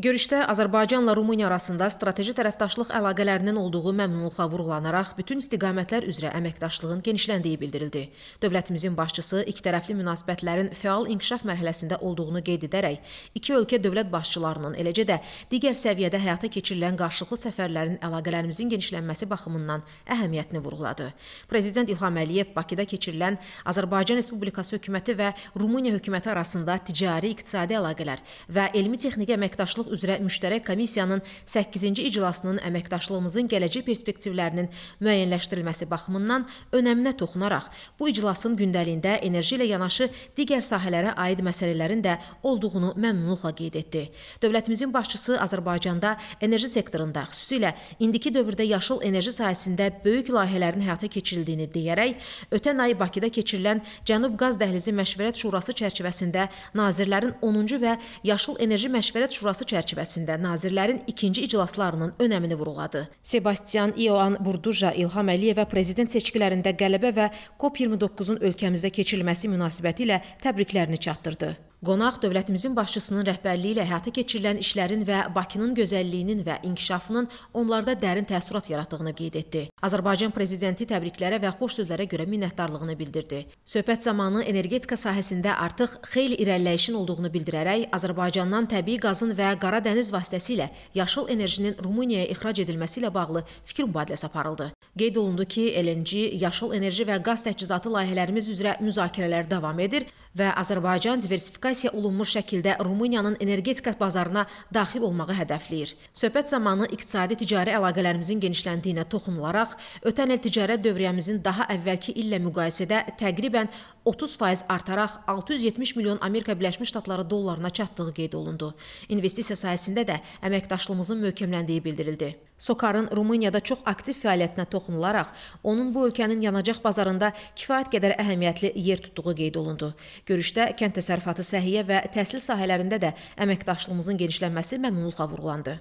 Görüşdə Azərbaycanla Rumıniya arasında strateji tərəfdaşlıq əlaqələrinin olduğu məmnunluqla vurğulanaraq bütün istiqamətlər üzrə əməkdaşlığın genişləndiyi bildirildi. Dövlətimizin başçısı ikitərəfli münasibətlərin fəal inkişaf mərhələsində olduğunu qeyd edərək, iki ölkə dövlət başçılarının, eləcə də digər səviyyədə həyata keçirilən qarşılıqlı səfərlərin əlaqələrimizin genişlənməsi baxımından əhəmiyyətini vurğuladı. Prezident İlham Əliyev Bakıda keçirilən Azərbaycan Respublikası hökuməti və Rumıniya hökuməti arasında ticari, iqtisadi əlaqələr və elmi-texniki əməkdaşlıq əməkdaşlıq üzrə müştərək komissiyanın 8-ci iclasının əməkdaşlığımızın gələcək perspektivlərinin müəyyənləşdirilməsi baxımından önəminə toxunaraq bu iclasın gündəliyində enerji ilə yanaşı digər sahələrə aid məsələlərin də olduğunu məmnunluqla qeyd etdi. Dövlətimizin başçısı Azərbaycanda enerji sektorunda, xüsusilə indiki dövrdə yaşıl enerji sahəsində böyük layihələrin həyata keçirildiyini deyərək, ötən ay Bakıda keçirilən Cənub Qaz Dəhlizi Məşvərət Şurası çərçivəsində nazirlərin 10-cu və Yaşıl Enerji Məşvərət Şurası çərçivəsində nazirlərin ikinci iclaslarının önəmini vurğuladı. Sebastian Ioan Burduja İlham Əliyevə prezident seçkilərində qələbə və COP29-un ölkəmizdə keçirilməsi münasibətilə təbriklərini çatdırdı. Qonaq dövlətimizin başçısının rəhbərliyi ilə həyata keçirilən işlərin və Bakının gözəlliyinin və inkişafının onlarda dərin təəssürat yaratdığını qeyd etdi. Azərbaycan prezidenti təbriklərə və xoş sözlərə görə minnətdarlığını bildirdi. Söhbət zamanı energetika sahəsində artıq xeyli irəliləyişin olduğunu bildirərək Azərbaycandan təbii qazın və Qara dəniz vasitəsilə yaşıl enerjinin Rumuniyaya ixrac edilməsi ilə bağlı fikir mübadiləsi aparıldı. Qeyd olundu ki, LNG, yaşıl enerji və qaz təchizatı layihələrimiz üzrə müzakirələr davam edir və Azərbaycan diversifikasiya olunmuş şəkildə Rumıniyanın energetika bazarına daxil olmağı hədəfləyir. Söhbət zamanı iqtisadi-ticari əlaqələrimizin genişləndiyinə toxunularaq, ötən il ticarət dövriyyəmizin daha əvvəlki illə müqayisədə təqribən 30% artaraq 670 milyon Amerika Birləşmiş Ştatları dollarına çatdığı qeyd olundu. İnvestisiya sayəsində də əməkdaşlığımızın möhkəmləndiyi bildirildi. Sokarın Rumıniyada çox aktiv fəaliyyətinə toxunularaq, onun bu ölkənin yanacaq bazarında kifayət qədər əhəmiyyətli yer tutduğu qeyd olundu. Görüşdə kənd təsərrüfatı səhiyyə və təhsil sahələrində də əməkdaşlığımızın genişlənməsi məmnunluqla vurğulandı.